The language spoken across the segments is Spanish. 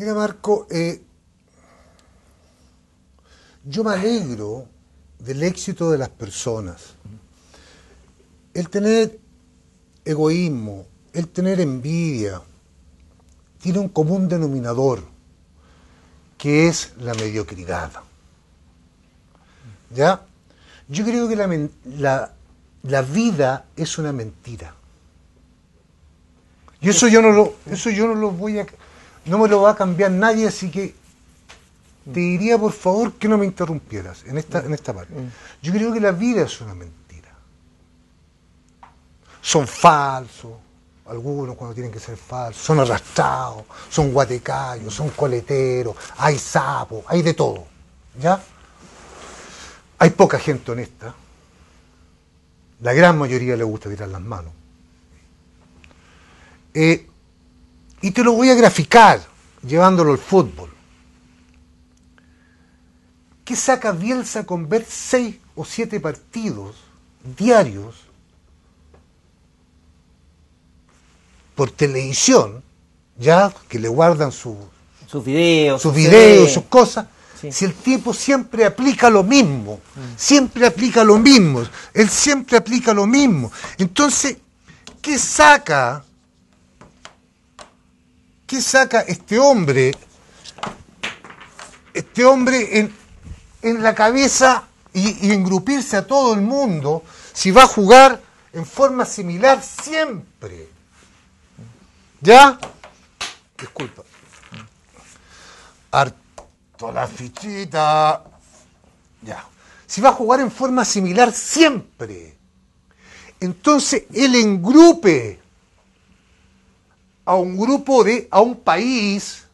Mira, Marco, eh, yo me alegro del éxito de las personas. El tener egoísmo, el tener envidia, tiene un común denominador, que es la mediocridad. ¿Ya? Yo creo que la, vida es una mentira. Y eso yo no lo, eso yo no lo voy a no me lo va a cambiar nadie, así que te diría por favor que no me interrumpieras en esta, en esta parte. Mm. Yo creo que la vida es una mentira. Son falsos, algunos cuando tienen que ser falsos, son arrastrados, son guatecayos, son coleteros, hay sapos, hay de todo. ¿Ya? Hay poca gente honesta. La gran mayoría le gusta tirar las manos. Eh, y te lo voy a graficar llevándolo al fútbol. ¿Qué saca Bielsa con ver seis o siete partidos diarios por televisión, ya que le guardan su, sus videos, sus, videos, sus cosas? Si el tiempo siempre aplica lo mismo, mm. siempre aplica lo mismo, él siempre aplica lo mismo. Entonces, ¿qué saca ¿Qué saca este hombre? Este hombre en, la cabeza y, engrupirse a todo el mundo si va a jugar en forma similar siempre. ¿Ya? Disculpa. Harto la fichita. Ya. Si va a jugar en forma similar siempre. Entonces él engrupe a un grupo de, a un país,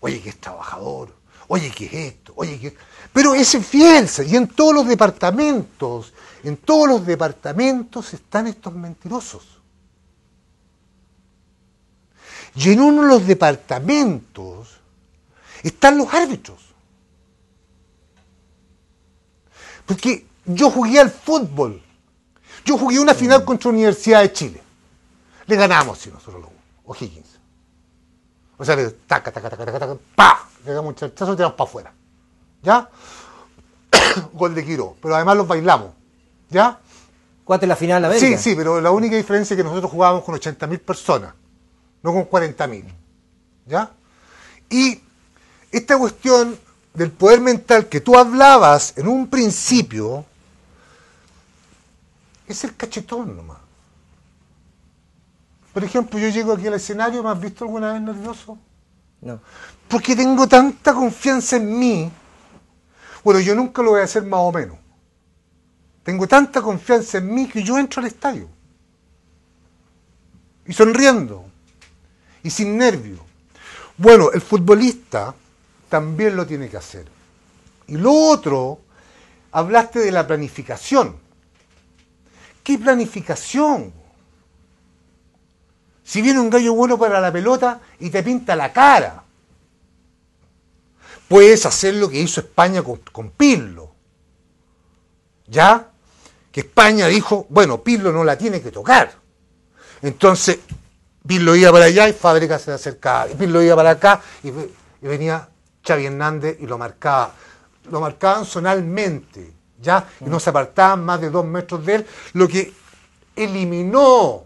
oye que es trabajador, oye que es esto, oye que... Pero ese infiel, y en todos los departamentos, en todos los departamentos están estos mentirosos. Y en uno de los departamentos están los árbitros. Porque yo jugué al fútbol. Yo jugué una final mm. contra la Universidad de Chile. Le ganamos si nosotros lo jugamos. O sea, le taca, taca, taca, taca, taca, pa, le damos un chachazo y tiramos para afuera. ¿Ya? Gol de Quiro. Pero además los bailamos. ¿Ya? ¿Cuánto es la final, la Sí, sí, pero la única diferencia es que nosotros jugábamos con 80.000 personas, no con 40.000. ¿Ya? Y esta cuestión del poder mental que tú hablabas en un principio es el cachetón nomás. Por ejemplo, yo llego aquí al escenario, ¿me has visto alguna vez nervioso? No. Porque tengo tanta confianza en mí. Bueno, yo nunca lo voy a hacer más o menos. Tengo tanta confianza en mí que yo entro al estadio. Y sonriendo. Y sin nervio. Bueno, el futbolista también lo tiene que hacer. Y lo otro, hablaste de la planificación. ¿Qué planificación? Si viene un gallo bueno para la pelota y te pinta la cara, puedes hacer lo que hizo España con, Pirlo. ¿Ya? Que España dijo, bueno, Pirlo no la tiene que tocar. Entonces, Pirlo iba para allá y Fábrica se acercaba. Y Pirlo iba para acá y, venía Xavi Hernández y lo marcaba. Lo marcaban zonalmente, ¿ya? Y no se apartaban más de dos metros de él, lo que eliminó,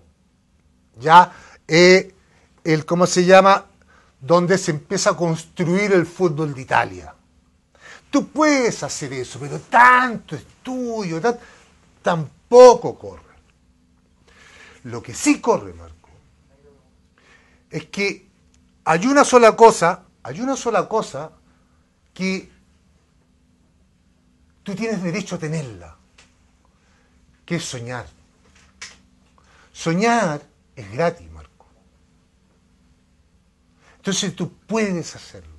¿ya? es el, ¿cómo se llama? Donde se empieza a construir el fútbol de Italia. Tú puedes hacer eso, pero tanto estudio, tampoco corre. Lo que sí corre, Marco, es que hay una sola cosa, hay una sola cosa que tú tienes derecho a tenerla, que es soñar. Soñar es gratis. Entonces tú puedes hacerlo.